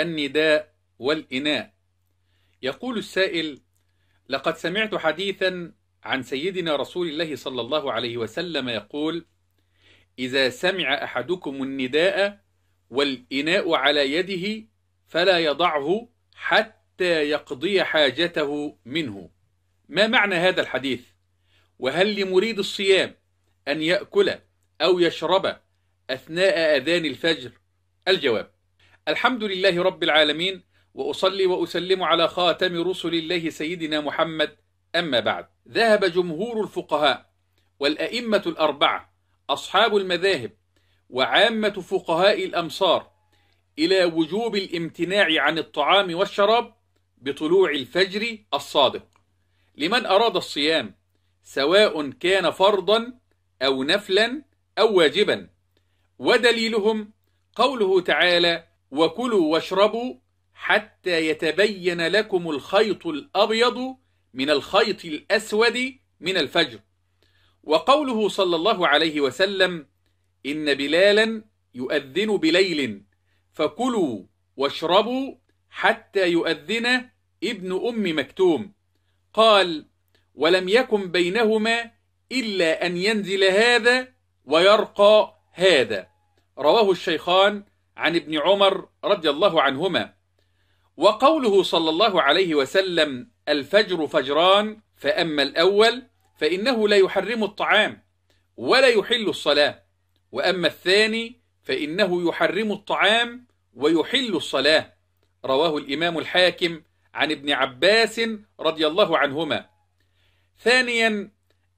النداء والإناء يقول السائل لقد سمعت حديثا عن سيدنا رسول الله صلى الله عليه وسلم يقول إذا سمع أحدكم النداء والإناء على يده فلا يضعه حتى يقضي حاجته منه ما معنى هذا الحديث وهل لمريد الصيام أن يأكل أو يشرب أثناء أذان الفجر الجواب الحمد لله رب العالمين وأصلي وأسلم على خاتم رسل الله سيدنا محمد أما بعد ذهب جمهور الفقهاء والأئمة الأربعة أصحاب المذاهب وعامة فقهاء الأمصار إلى وجوب الامتناع عن الطعام والشراب بطلوع الفجر الصادق لمن أراد الصيام سواء كان فرضا أو نفلا أو واجبا ودليلهم قوله تعالى وكلوا واشربوا حتى يتبين لكم الخيط الأبيض من الخيط الأسود من الفجر وقوله صلى الله عليه وسلم إن بلالا يؤذن بليل فكلوا واشربوا حتى يؤذن ابن أم مكتوم قال ولم يكن بينهما إلا أن ينزل هذا ويرقى هذا رواه الشيخان عن ابن عمر رضي الله عنهما وقوله صلى الله عليه وسلم الفجر فجران فأما الأول فإنه لا يحرم الطعام ولا يحل الصلاة وأما الثاني فإنه يحرم الطعام ويحل الصلاة رواه الإمام الحاكم عن ابن عباس رضي الله عنهما ثانيا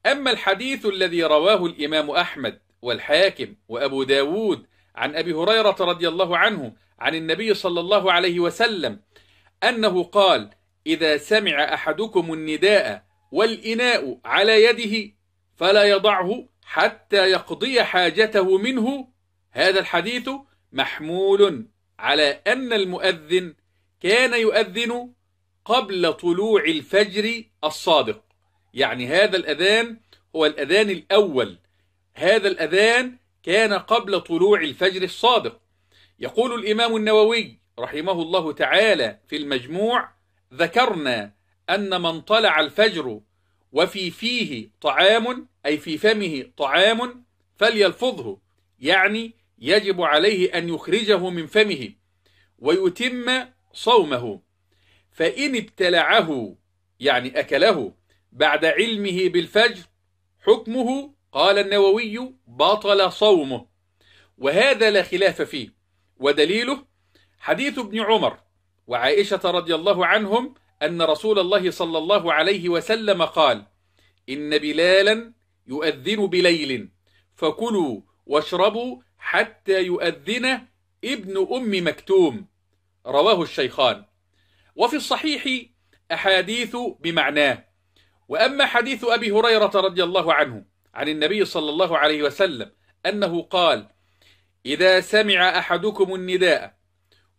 أما الحديث الذي رواه الإمام أحمد والحاكم وأبو داود عن أبي هريرة رضي الله عنه عن النبي صلى الله عليه وسلم أنه قال إذا سمع أحدكم النداء والإناء على يده فلا يضعه حتى يقضي حاجته منه هذا الحديث محمول على أن المؤذن كان يؤذن قبل طلوع الفجر الصادق يعني هذا الأذان هو الأذان الأول هذا الأذان كان قبل طلوع الفجر الصادق يقول الإمام النووي رحمه الله تعالى في المجموع ذكرنا أن من طلع الفجر وفي فيه طعام أي في فمه طعام فليلفظه يعني يجب عليه أن يخرجه من فمه ويتم صومه فإن ابتلعه يعني أكله بعد علمه بالفجر حكمه قال النووي بطل صومه وهذا لا خلاف فيه ودليله حديث ابن عمر وعائشة رضي الله عنهم أن رسول الله صلى الله عليه وسلم قال إن بلالا يؤذن بليل فكلوا واشربوا حتى يؤذن ابن أم مكتوم رواه الشيخان وفي الصحيح أحاديث بمعناه وأما حديث أبي هريرة رضي الله عنه عن النبي صلى الله عليه وسلم أنه قال إذا سمع أحدكم النداء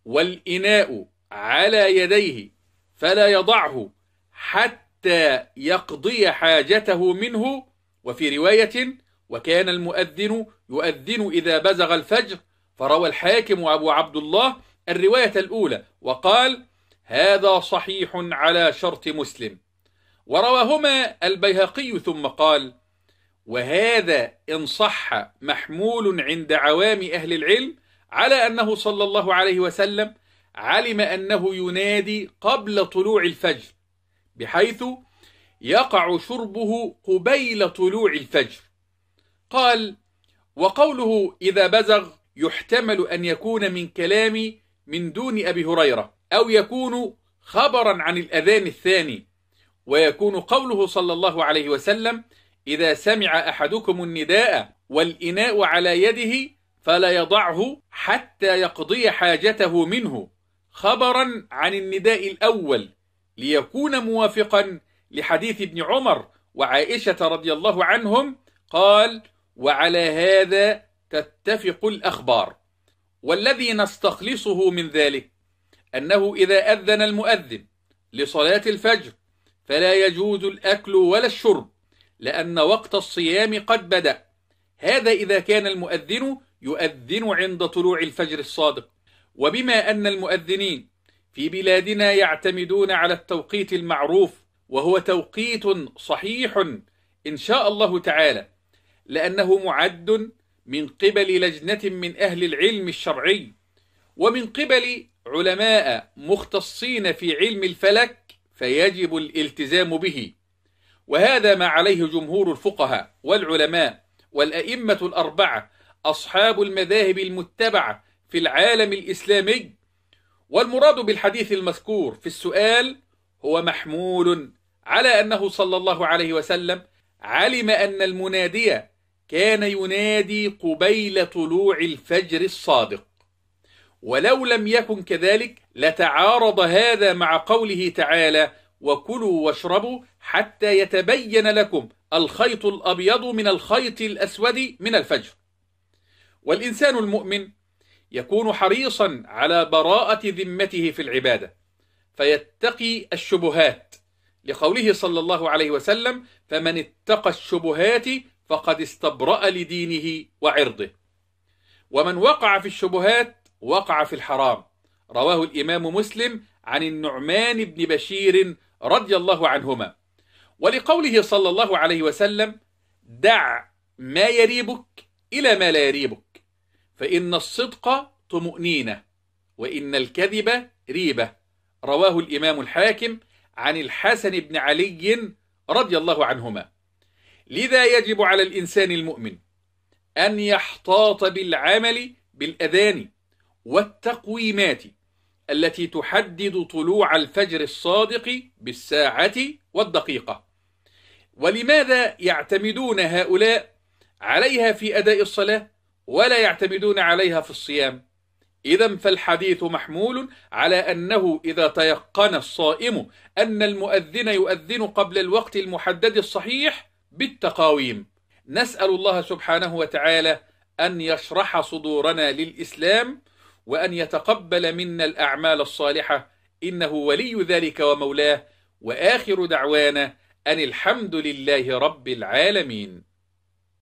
والإناء على يديه فلا يضعه حتى يقضي حاجته منه وفي رواية وكان المؤذن يؤذن إذا بزغ الفجر فروى الحاكم أبو عبد الله الرواية الأولى وقال هذا صحيح على شرط مسلم ورواهما البيهقي ثم قال وهذا إن صح محمول عند عوام أهل العلم على أنه صلى الله عليه وسلم علم أنه ينادي قبل طلوع الفجر بحيث يقع شربه قبيل طلوع الفجر قال وقوله إذا بزغ يحتمل أن يكون من كلام من دون أبي هريرة أو يكون خبرا عن الأذان الثاني ويكون قوله صلى الله عليه وسلم إذا سمع أحدكم النداء والإناء على يده فلا يضعه حتى يقضي حاجته منه خبرا عن النداء الأول ليكون موافقا لحديث ابن عمر وعائشة رضي الله عنهم قال وعلى هذا تتفق الأخبار والذي نستخلصه من ذلك أنه إذا أذن المؤذن لصلاة الفجر فلا يجوز الأكل ولا الشرب لأن وقت الصيام قد بدأ هذا إذا كان المؤذن يؤذن عند طلوع الفجر الصادق وبما أن المؤذنين في بلادنا يعتمدون على التوقيت المعروف وهو توقيت صحيح إن شاء الله تعالى لأنه معد من قبل لجنة من أهل العلم الشرعي ومن قبل علماء مختصين في علم الفلك فيجب الالتزام به وهذا ما عليه جمهور الفقهاء والعلماء والأئمة الأربعة أصحاب المذاهب المتبعة في العالم الإسلامي والمراد بالحديث المذكور في السؤال هو محمول على أنه صلى الله عليه وسلم علم أن المنادية كان ينادي قبيل طلوع الفجر الصادق ولو لم يكن كذلك لتعارض هذا مع قوله تعالى وكلوا واشربوا حتى يتبين لكم الخيط الأبيض من الخيط الأسود من الفجر والإنسان المؤمن يكون حريصا على براءة ذمته في العبادة فيتقي الشبهات لقوله صلى الله عليه وسلم فمن اتقى الشبهات فقد استبرأ لدينه وعرضه ومن وقع في الشبهات وقع في الحرام رواه الإمام مسلم عن النعمان بن بشير رضي الله عنهما ولقوله صلى الله عليه وسلم دع ما يريبك إلى ما لا يريبك فإن الصدق طمؤنينة وإن الكذب ريبة رواه الإمام الحاكم عن الحسن بن علي رضي الله عنهما لذا يجب على الإنسان المؤمن أن يحتاط بالعمل بالأذان والتقويمات التي تحدد طلوع الفجر الصادق بالساعة والدقيقة ولماذا يعتمدون هؤلاء عليها في أداء الصلاة ولا يعتمدون عليها في الصيام إذا فالحديث محمول على أنه إذا تيقن الصائم أن المؤذن يؤذن قبل الوقت المحدد الصحيح بالتقاويم نسأل الله سبحانه وتعالى أن يشرح صدورنا للإسلام وأن يتقبل منا الأعمال الصالحة إنه ولي ذلك ومولاه وآخر دعوانا أن الحمد لله رب العالمين